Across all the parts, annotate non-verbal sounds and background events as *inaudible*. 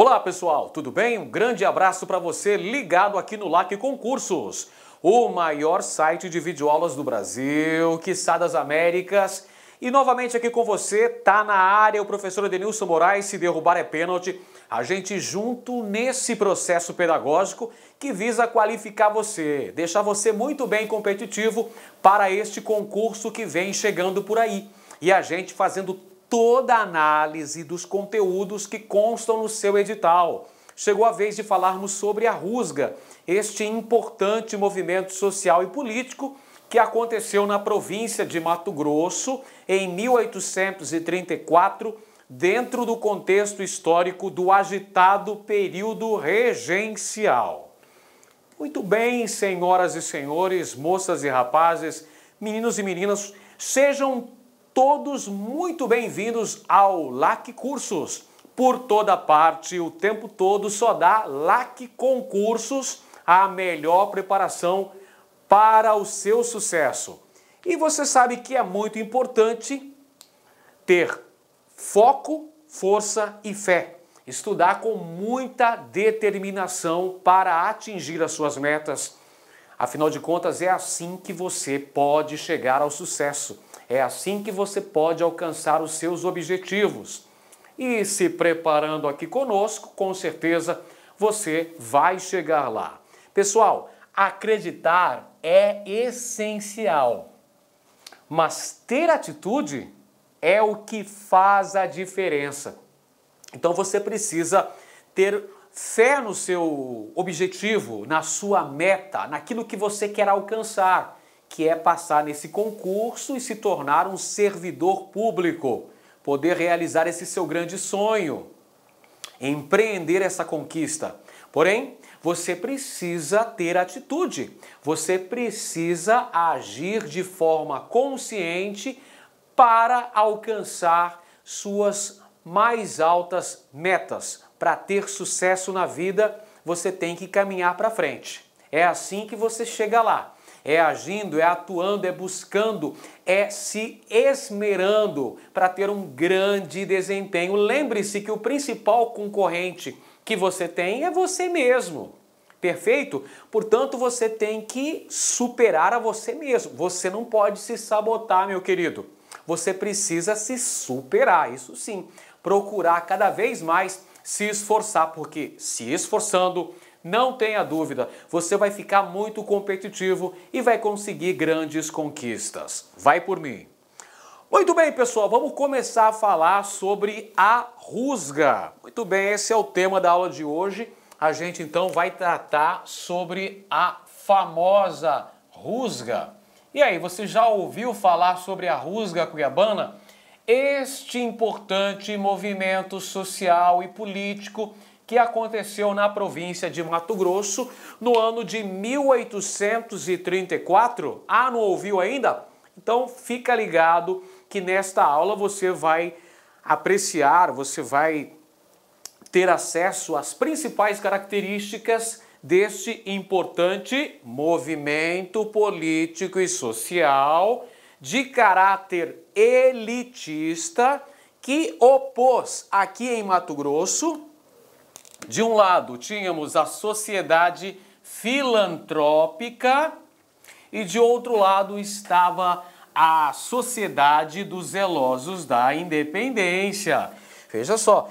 Olá pessoal, tudo bem? Um grande abraço para você ligado aqui no LAC Concursos, o maior site de videoaulas do Brasil, quiçá das Américas. E novamente aqui com você, tá na área o professor Edenilson Moraes, se derrubar é pênalti. A gente junto nesse processo pedagógico que visa qualificar você, deixar você muito bem competitivo para este concurso que vem chegando por aí. E a gente fazendo toda a análise dos conteúdos que constam no seu edital. Chegou a vez de falarmos sobre a Rusga, este importante movimento social e político que aconteceu na província de Mato Grosso em 1834, dentro do contexto histórico do agitado período regencial. Muito bem, senhoras e senhores, moças e rapazes, meninos e meninas, sejam todos muito bem-vindos ao LAC Cursos. Por toda parte, o tempo todo, só dá LAC Concursos a melhor preparação para o seu sucesso. E você sabe que é muito importante ter foco, força e fé. Estudar com muita determinação para atingir as suas metas. Afinal de contas, é assim que você pode chegar ao sucesso. É assim que você pode alcançar os seus objetivos. E se preparando aqui conosco, com certeza você vai chegar lá. Pessoal, acreditar é essencial, mas ter atitude é o que faz a diferença. Então você precisa ter fé no seu objetivo, na sua meta, naquilo que você quer alcançar que é passar nesse concurso e se tornar um servidor público, poder realizar esse seu grande sonho, empreender essa conquista. Porém, você precisa ter atitude, você precisa agir de forma consciente para alcançar suas mais altas metas. Para ter sucesso na vida, você tem que caminhar para frente. É assim que você chega lá é agindo, é atuando, é buscando, é se esmerando para ter um grande desempenho. Lembre-se que o principal concorrente que você tem é você mesmo. Perfeito? Portanto, você tem que superar a você mesmo. Você não pode se sabotar, meu querido. Você precisa se superar, isso sim. Procurar cada vez mais se esforçar, porque se esforçando, não tenha dúvida, você vai ficar muito competitivo e vai conseguir grandes conquistas. Vai por mim. Muito bem, pessoal, vamos começar a falar sobre a rusga. Muito bem, esse é o tema da aula de hoje. A gente então vai tratar sobre a famosa rusga. E aí, você já ouviu falar sobre a rusga cuiabana? Este importante movimento social e político que aconteceu na província de Mato Grosso no ano de 1834. Ah, não ouviu ainda? Então fica ligado que nesta aula você vai apreciar, você vai ter acesso às principais características deste importante movimento político e social de caráter elitista que opôs aqui em Mato Grosso de um lado, tínhamos a sociedade filantrópica e de outro lado estava a sociedade dos zelosos da independência. Veja só,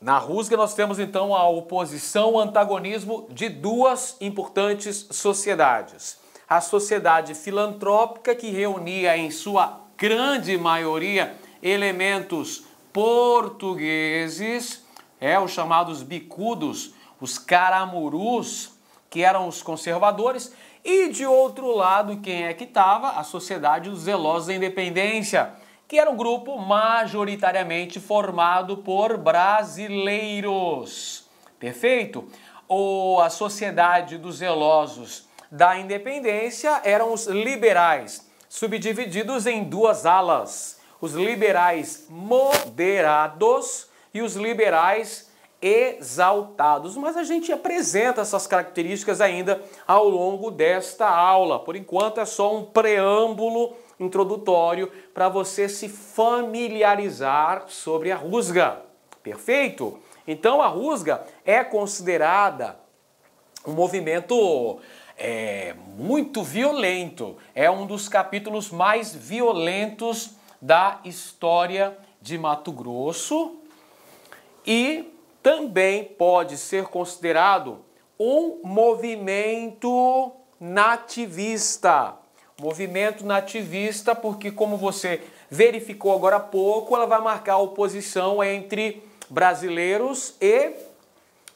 na Rusga nós temos então a oposição, o antagonismo de duas importantes sociedades. A sociedade filantrópica que reunia em sua grande maioria elementos portugueses é, os chamados bicudos, os caramurus, que eram os conservadores, e de outro lado, quem é que estava? A Sociedade dos Zelosos da Independência, que era um grupo majoritariamente formado por brasileiros. Perfeito? Ou a Sociedade dos Zelosos da Independência eram os liberais, subdivididos em duas alas. Os liberais moderados e os liberais exaltados. Mas a gente apresenta essas características ainda ao longo desta aula. Por enquanto é só um preâmbulo introdutório para você se familiarizar sobre a rusga. Perfeito? Então a rusga é considerada um movimento é, muito violento. É um dos capítulos mais violentos da história de Mato Grosso e também pode ser considerado um movimento nativista. Movimento nativista, porque, como você verificou agora há pouco, ela vai marcar a oposição entre brasileiros e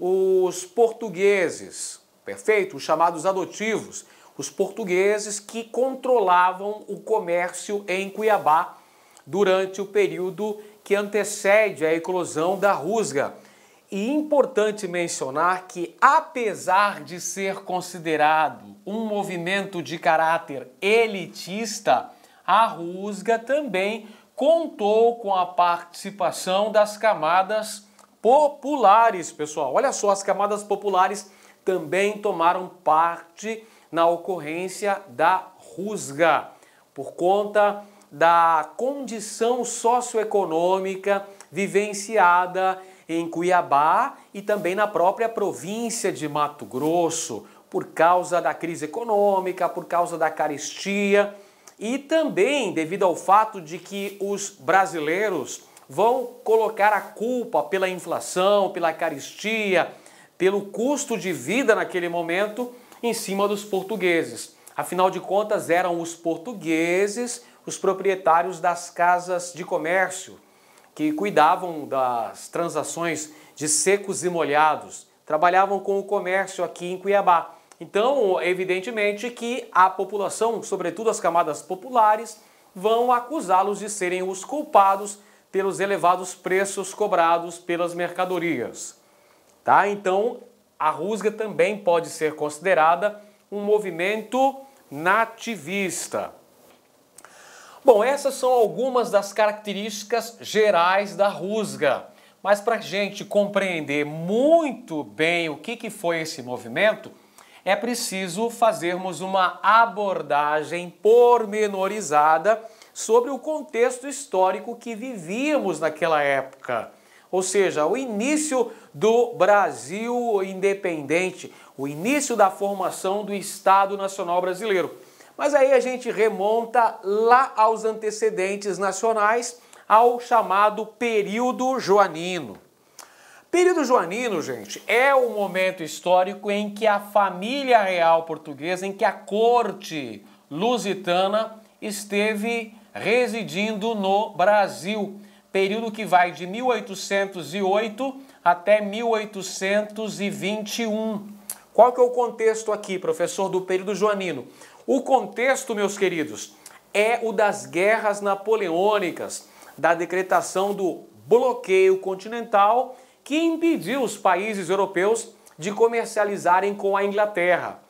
os portugueses, perfeito? Os chamados adotivos, os portugueses que controlavam o comércio em Cuiabá durante o período que antecede a eclosão da rusga. E importante mencionar que, apesar de ser considerado um movimento de caráter elitista, a rusga também contou com a participação das camadas populares, pessoal. Olha só, as camadas populares também tomaram parte na ocorrência da rusga por conta da condição socioeconômica vivenciada em Cuiabá e também na própria província de Mato Grosso, por causa da crise econômica, por causa da carestia e também devido ao fato de que os brasileiros vão colocar a culpa pela inflação, pela carestia, pelo custo de vida naquele momento em cima dos portugueses. Afinal de contas, eram os portugueses os proprietários das casas de comércio, que cuidavam das transações de secos e molhados, trabalhavam com o comércio aqui em Cuiabá. Então, evidentemente que a população, sobretudo as camadas populares, vão acusá-los de serem os culpados pelos elevados preços cobrados pelas mercadorias. Tá? Então, a rusga também pode ser considerada um movimento nativista. Bom, essas são algumas das características gerais da rusga. Mas para a gente compreender muito bem o que, que foi esse movimento, é preciso fazermos uma abordagem pormenorizada sobre o contexto histórico que vivíamos naquela época. Ou seja, o início do Brasil independente, o início da formação do Estado Nacional Brasileiro. Mas aí a gente remonta lá aos antecedentes nacionais, ao chamado período joanino. Período joanino, gente, é o momento histórico em que a família real portuguesa, em que a corte lusitana esteve residindo no Brasil. Período que vai de 1808 até 1821. Qual que é o contexto aqui, professor, do período joanino? O contexto, meus queridos, é o das guerras napoleônicas, da decretação do bloqueio continental que impediu os países europeus de comercializarem com a Inglaterra.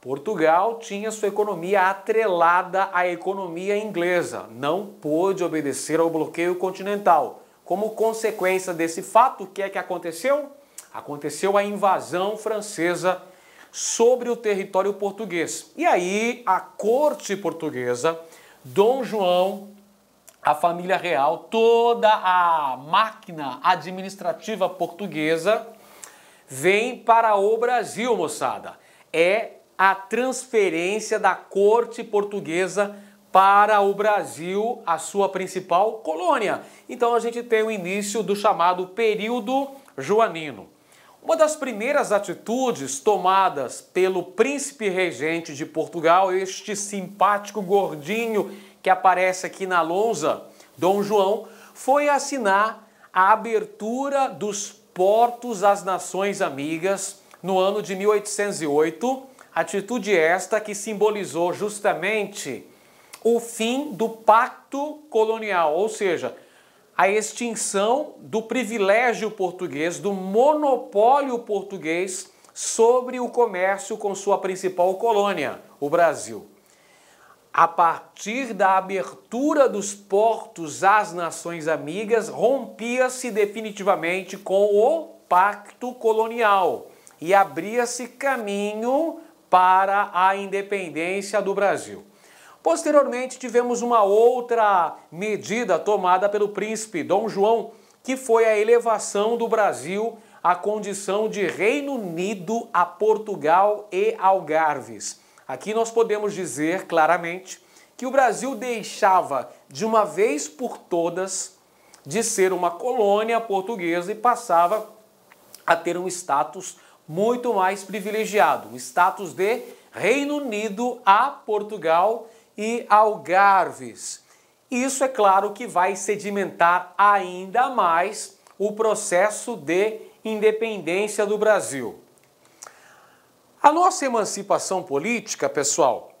Portugal tinha sua economia atrelada à economia inglesa, não pôde obedecer ao bloqueio continental. Como consequência desse fato, o que é que aconteceu? Aconteceu a invasão francesa sobre o território português. E aí a corte portuguesa, Dom João, a família real, toda a máquina administrativa portuguesa vem para o Brasil, moçada. É a transferência da corte portuguesa para o Brasil, a sua principal colônia. Então a gente tem o início do chamado período joanino. Uma das primeiras atitudes tomadas pelo príncipe regente de Portugal, este simpático gordinho que aparece aqui na lonza, Dom João, foi assinar a abertura dos portos às nações amigas no ano de 1808, atitude esta que simbolizou justamente o fim do pacto colonial, ou seja, a extinção do privilégio português, do monopólio português sobre o comércio com sua principal colônia, o Brasil. A partir da abertura dos portos às nações amigas, rompia-se definitivamente com o pacto colonial e abria-se caminho para a independência do Brasil. Posteriormente, tivemos uma outra medida tomada pelo príncipe Dom João, que foi a elevação do Brasil à condição de Reino Unido a Portugal e Algarves. Aqui nós podemos dizer claramente que o Brasil deixava de uma vez por todas de ser uma colônia portuguesa e passava a ter um status muito mais privilegiado, o status de Reino Unido a Portugal e algarves. Isso é claro que vai sedimentar ainda mais o processo de independência do Brasil. A nossa emancipação política, pessoal,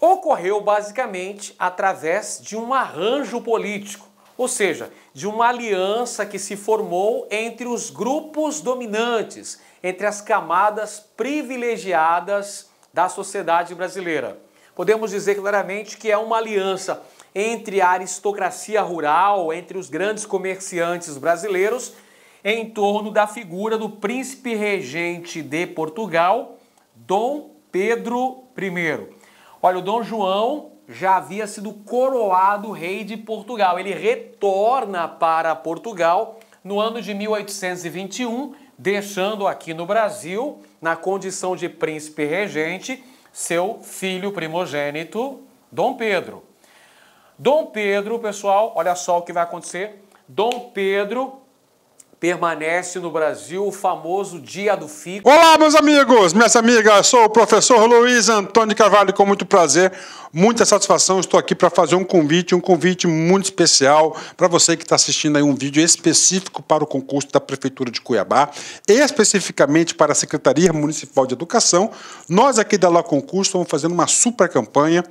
ocorreu basicamente através de um arranjo político, ou seja, de uma aliança que se formou entre os grupos dominantes, entre as camadas privilegiadas da sociedade brasileira podemos dizer claramente que é uma aliança entre a aristocracia rural, entre os grandes comerciantes brasileiros, em torno da figura do príncipe regente de Portugal, Dom Pedro I. Olha, o Dom João já havia sido coroado rei de Portugal. Ele retorna para Portugal no ano de 1821, deixando aqui no Brasil, na condição de príncipe regente, seu filho primogênito, Dom Pedro. Dom Pedro, pessoal, olha só o que vai acontecer. Dom Pedro Permanece no Brasil o famoso Dia do Fico. Olá, meus amigos, minhas amigas, sou o professor Luiz Antônio Carvalho, com muito prazer, muita satisfação. Estou aqui para fazer um convite, um convite muito especial para você que está assistindo aí um vídeo específico para o concurso da Prefeitura de Cuiabá, especificamente para a Secretaria Municipal de Educação. Nós aqui da Lá Concurso estamos fazendo uma super campanha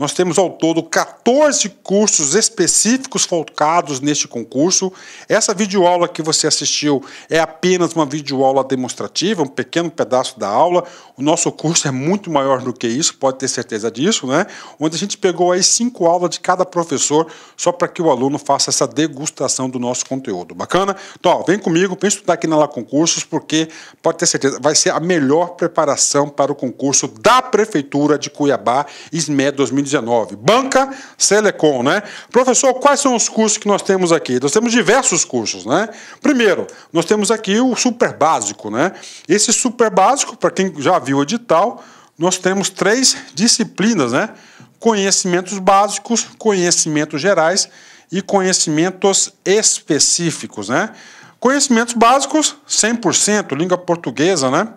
nós temos ao todo 14 cursos específicos focados neste concurso. Essa videoaula que você assistiu é apenas uma videoaula demonstrativa, um pequeno pedaço da aula. O nosso curso é muito maior do que isso, pode ter certeza disso, né? Onde a gente pegou aí cinco aulas de cada professor só para que o aluno faça essa degustação do nosso conteúdo. Bacana? Então, ó, vem comigo, vem estudar aqui na La Concursos, porque pode ter certeza, vai ser a melhor preparação para o concurso da Prefeitura de Cuiabá, ISME 2019. 2019. Banca Selecom, né? Professor, quais são os cursos que nós temos aqui? Nós temos diversos cursos, né? Primeiro, nós temos aqui o super básico, né? Esse super básico, para quem já viu o edital, nós temos três disciplinas, né? Conhecimentos básicos, conhecimentos gerais e conhecimentos específicos, né? Conhecimentos básicos, 100%, língua portuguesa, né?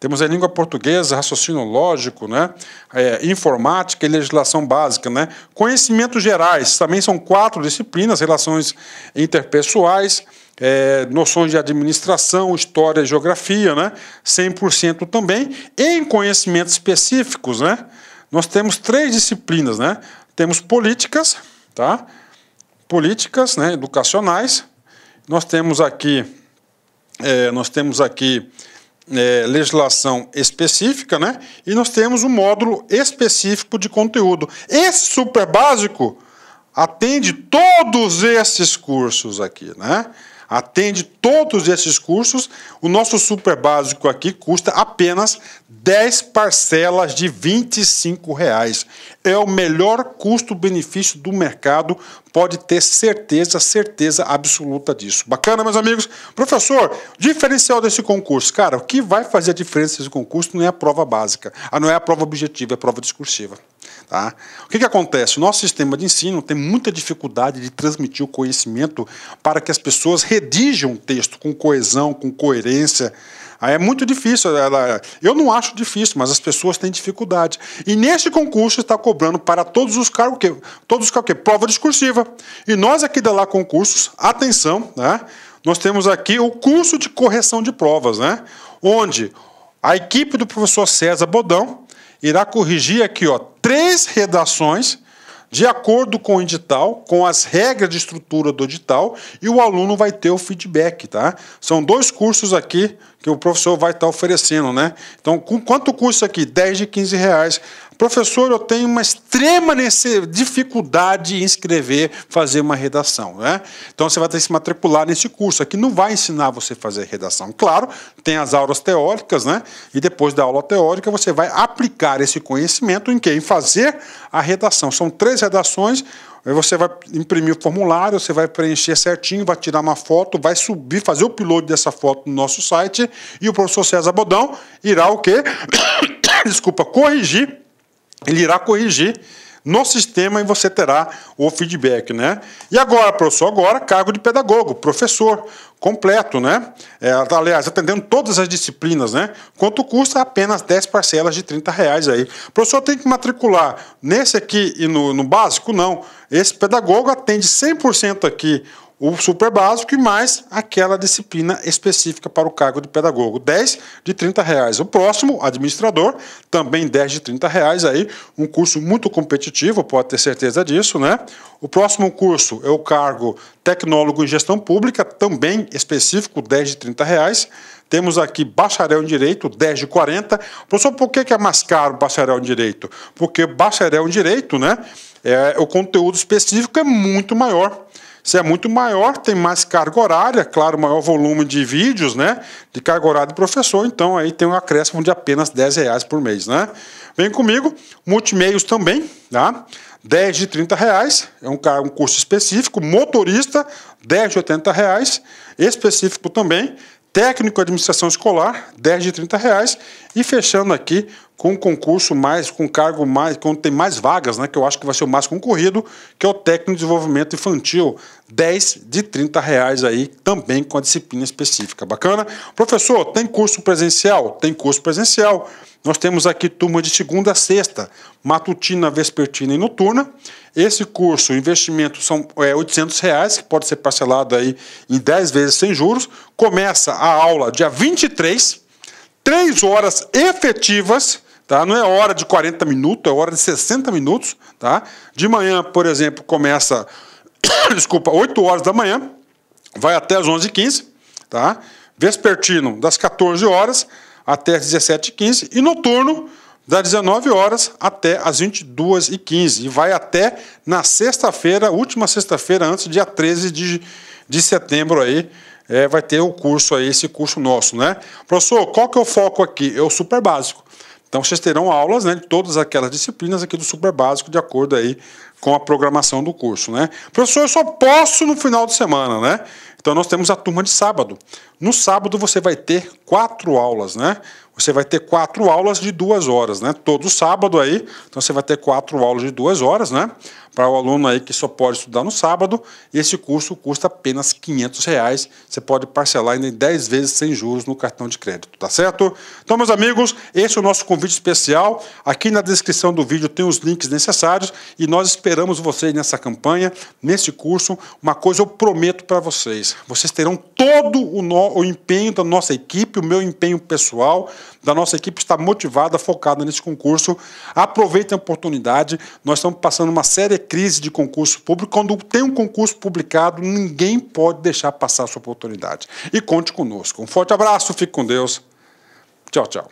Temos a língua portuguesa, raciocínio lógico, né? É, informática e legislação básica. Né? Conhecimentos gerais, também são quatro disciplinas, relações interpessoais, é, noções de administração, história e geografia, né? 100% também. Em conhecimentos específicos, né? nós temos três disciplinas. Né? Temos políticas, tá? políticas né? educacionais. Nós temos aqui, é, nós temos aqui é, legislação específica, né? E nós temos um módulo específico de conteúdo. Esse super básico atende todos esses cursos aqui, né? atende todos esses cursos. O nosso super básico aqui custa apenas 10 parcelas de R$ reais. É o melhor custo-benefício do mercado, pode ter certeza, certeza absoluta disso. Bacana, meus amigos? Professor, diferencial desse concurso. Cara, o que vai fazer a diferença desse concurso não é a prova básica, não é a prova objetiva, é a prova discursiva. Tá? O que, que acontece? O nosso sistema de ensino tem muita dificuldade de transmitir o conhecimento para que as pessoas redigam o texto com coesão, com coerência. É muito difícil. Ela, eu não acho difícil, mas as pessoas têm dificuldade. E neste concurso está cobrando para todos os cargos que todos os cargos que prova discursiva. E nós aqui da lá concursos, atenção, né? Nós temos aqui o curso de correção de provas, né? Onde a equipe do professor César Bodão irá corrigir aqui ó, três redações de acordo com o edital, com as regras de estrutura do edital, e o aluno vai ter o feedback, tá? São dois cursos aqui que o professor vai estar oferecendo, né? Então, com quanto custa aqui? 10 de 15 reais. Professor, eu tenho uma extrema dificuldade em escrever, fazer uma redação, né? Então você vai ter que se matricular nesse curso. Aqui não vai ensinar você a fazer redação. Claro, tem as aulas teóricas, né? E depois da aula teórica você vai aplicar esse conhecimento em quem fazer a redação. São três redações, Aí você vai imprimir o formulário, você vai preencher certinho, vai tirar uma foto, vai subir, fazer o upload dessa foto no nosso site e o professor César Bodão irá o quê? *coughs* Desculpa, corrigir. Ele irá corrigir no sistema e você terá o feedback, né? E agora, professor, agora cargo de pedagogo, professor completo, né? É, aliás, atendendo todas as disciplinas, né? Quanto custa apenas 10 parcelas de 30 reais aí. O professor tem que matricular nesse aqui e no, no básico? Não. Esse pedagogo atende 100% aqui o super básico e mais aquela disciplina específica para o cargo de pedagogo, 10 de 30 reais. O próximo, administrador, também 10 de 30 reais aí, um curso muito competitivo, pode ter certeza disso, né? O próximo curso é o cargo tecnólogo em gestão pública, também específico, 10 de 30 reais. Temos aqui bacharel em direito, 10 de 40. Professor, por que é mais caro bacharel em direito? Porque bacharel em direito, né? É, o conteúdo específico é muito maior se é muito maior, tem mais carga horária, claro, maior volume de vídeos, né? De carga horária do professor, então aí tem um acréscimo de apenas 10 reais por mês, né? Vem comigo, multimeios também, tá? 10 de 30 reais, é um, um curso específico, motorista, 10 de 80 reais, específico também, técnico de administração escolar, 10 de 30 reais, e fechando aqui com um concurso mais, com cargo mais, quando tem mais vagas, né, que eu acho que vai ser o mais concorrido, que é o técnico de desenvolvimento infantil, 10 de 30 reais aí, também com a disciplina específica. Bacana? Professor, tem curso presencial? Tem curso presencial. Nós temos aqui turma de segunda a sexta, matutina, vespertina e noturna. Esse curso, o investimento são é, 800 reais, que pode ser parcelado aí em 10 vezes sem juros. Começa a aula dia 23 três horas efetivas, tá? não é hora de 40 minutos, é hora de 60 minutos. Tá? De manhã, por exemplo, começa, *coughs* desculpa, 8 horas da manhã, vai até as 11h15, tá? vespertino das 14 horas até as 17h15 e noturno das 19 horas até as 22h15 e vai até na sexta-feira, última sexta-feira antes dia 13 de, de setembro aí, é, vai ter o curso aí, esse curso nosso, né? Professor, qual que é o foco aqui? É o super básico. Então vocês terão aulas né, de todas aquelas disciplinas aqui do super básico, de acordo aí com a programação do curso, né? Professor, eu só posso no final de semana, né? Então nós temos a turma de sábado. No sábado você vai ter quatro aulas, né? Você vai ter quatro aulas de duas horas, né? Todo sábado aí, então você vai ter quatro aulas de duas horas, né? Para o aluno aí que só pode estudar no sábado, esse curso custa apenas R$ 500. Reais. Você pode parcelar ainda em 10 vezes sem juros no cartão de crédito, tá certo? Então, meus amigos, esse é o nosso convite especial. Aqui na descrição do vídeo tem os links necessários e nós esperamos vocês nessa campanha, nesse curso. Uma coisa eu prometo para vocês: vocês terão todo o, no, o empenho da nossa equipe, o meu empenho pessoal, da nossa equipe está motivada, focada nesse concurso. Aproveitem a oportunidade. Nós estamos passando uma série crise de concurso público, quando tem um concurso publicado, ninguém pode deixar passar a sua oportunidade. E conte conosco. Um forte abraço, fique com Deus. Tchau, tchau.